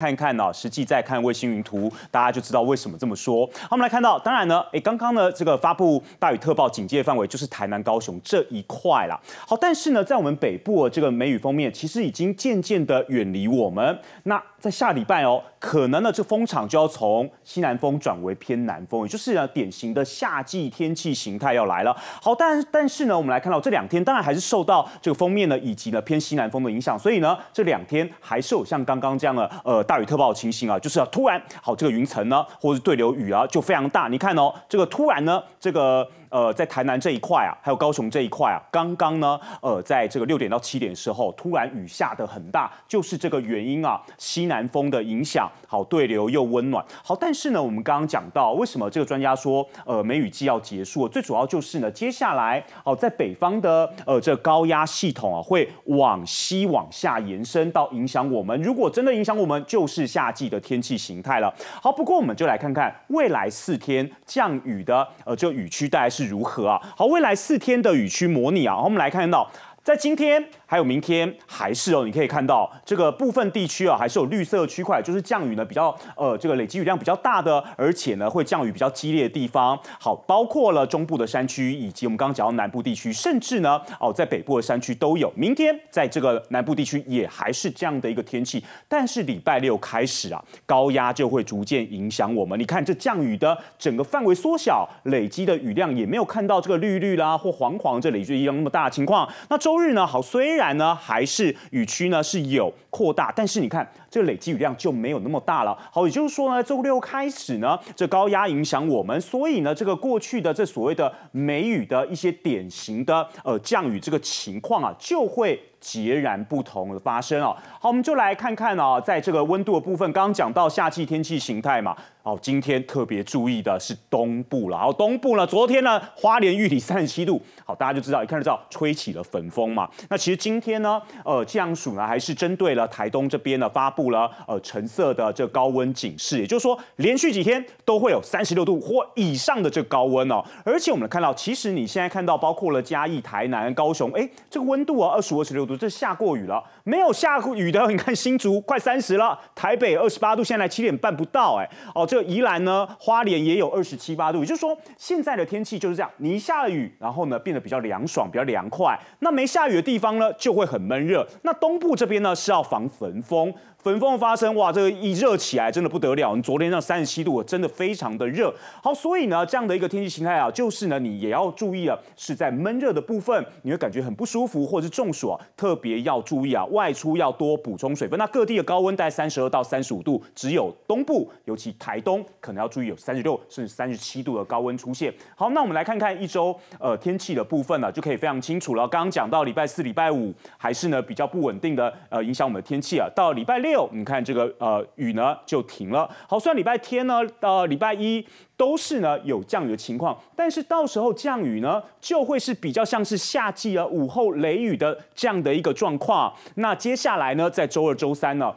看一看呢，实际在看卫星云图，大家就知道为什么这么说。好，我们来看到，当然呢，哎，刚刚呢这个发布大雨特报警戒范围就是台南高雄这一块啦。好，但是呢，在我们北部这个梅雨封面其实已经渐渐的远离我们。那。在下礼拜哦，可能呢，这风场就要从西南风转为偏南风，也就是呢典型的夏季天气形态要来了。好，但但是呢，我们来看到这两天，当然还是受到这个封面呢以及呢偏西南风的影响，所以呢这两天还是有像刚刚这样的呃大雨特报情形啊，就是要突然好这个云层呢，或者是对流雨啊就非常大。你看哦，这个突然呢，这个。呃，在台南这一块啊，还有高雄这一块啊，刚刚呢，呃，在这个六点到七点的时候，突然雨下的很大，就是这个原因啊，西南风的影响，好，对流又温暖，好，但是呢，我们刚刚讲到，为什么这个专家说，呃，梅雨季要结束，最主要就是呢，接下来，好，在北方的，呃，这高压系统啊，会往西往下延伸，到影响我们，如果真的影响我们，就是夏季的天气形态了。好，不过我们就来看看未来四天降雨的，呃，这雨区带来。是如何啊？好，未来四天的雨区模拟啊，我们来看到。在今天还有明天还是哦，你可以看到这个部分地区啊，还是有绿色区块，就是降雨呢比较呃这个累积雨量比较大的，而且呢会降雨比较激烈的地方。好，包括了中部的山区，以及我们刚刚讲到南部地区，甚至呢哦在北部的山区都有。明天在这个南部地区也还是这样的一个天气，但是礼拜六开始啊，高压就会逐渐影响我们。你看这降雨的整个范围缩小，累积的雨量也没有看到这个绿绿啦或黄黄这累积雨量那么大的情况。那周。日呢好，虽然呢还是雨区呢是有扩大，但是你看这个累积雨量就没有那么大了。好，也就是说呢，周六开始呢，这高压影响我们，所以呢，这个过去的这所谓的梅雨的一些典型的呃降雨这个情况啊，就会。截然不同的发生哦，好，我们就来看看哦，在这个温度的部分，刚刚讲到夏季天气形态嘛，哦，今天特别注意的是东部了，好，东部呢，昨天呢，花莲玉里三十七度，好，大家就知道，一看就知道吹起了粉风嘛，那其实今天呢，呃，气象署呢，还是针对了台东这边呢，发布了呃橙色的这高温警示，也就是说，连续几天都会有三十六度或以上的这高温哦，而且我们看到，其实你现在看到，包括了嘉义、台南、高雄，哎，这个温度啊，二十五十六。这下过雨了，没有下过雨的，你看新竹快三十了，台北二十八度，现在七点半不到，哎，哦，这宜兰呢，花莲也有二十七八度，也就是说现在的天气就是这样，你一下雨，然后呢变得比较凉爽，比较凉快，那没下雨的地方呢就会很闷热，那东部这边呢是要防焚风，焚风发生，哇，这个一热起来真的不得了，你昨天那三十七度，真的非常的热，好，所以呢这样的一个天气形态啊，就是呢你也要注意了，是在闷热的部分，你会感觉很不舒服，或者是中暑啊。特别要注意啊，外出要多补充水分。那各地的高温在三十二到三十五度，只有东部，尤其台东可能要注意有三十六甚至三十七度的高温出现。好，那我们来看看一周呃天气的部分呢，就可以非常清楚了。刚刚讲到礼拜四、礼拜五还是呢比较不稳定的呃影响我们的天气啊。到礼拜六，你看这个呃雨呢就停了。好，算然礼拜天呢，呃礼拜一。都是呢有降雨的情况，但是到时候降雨呢就会是比较像是夏季啊午后雷雨的这样的一个状况。那接下来呢，在周二、周三呢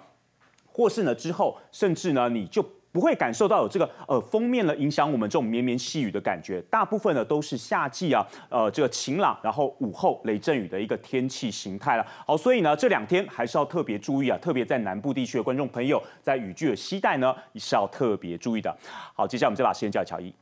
或是呢之后，甚至呢你就。不会感受到有这个呃封面呢影响我们这种绵绵细雨的感觉，大部分呢都是夏季啊，呃这个晴朗，然后午后雷阵雨的一个天气形态了。好，所以呢这两天还是要特别注意啊，特别在南部地区的观众朋友，在雨具的携带呢是要特别注意的。好，接下来我们再把时间交给乔伊。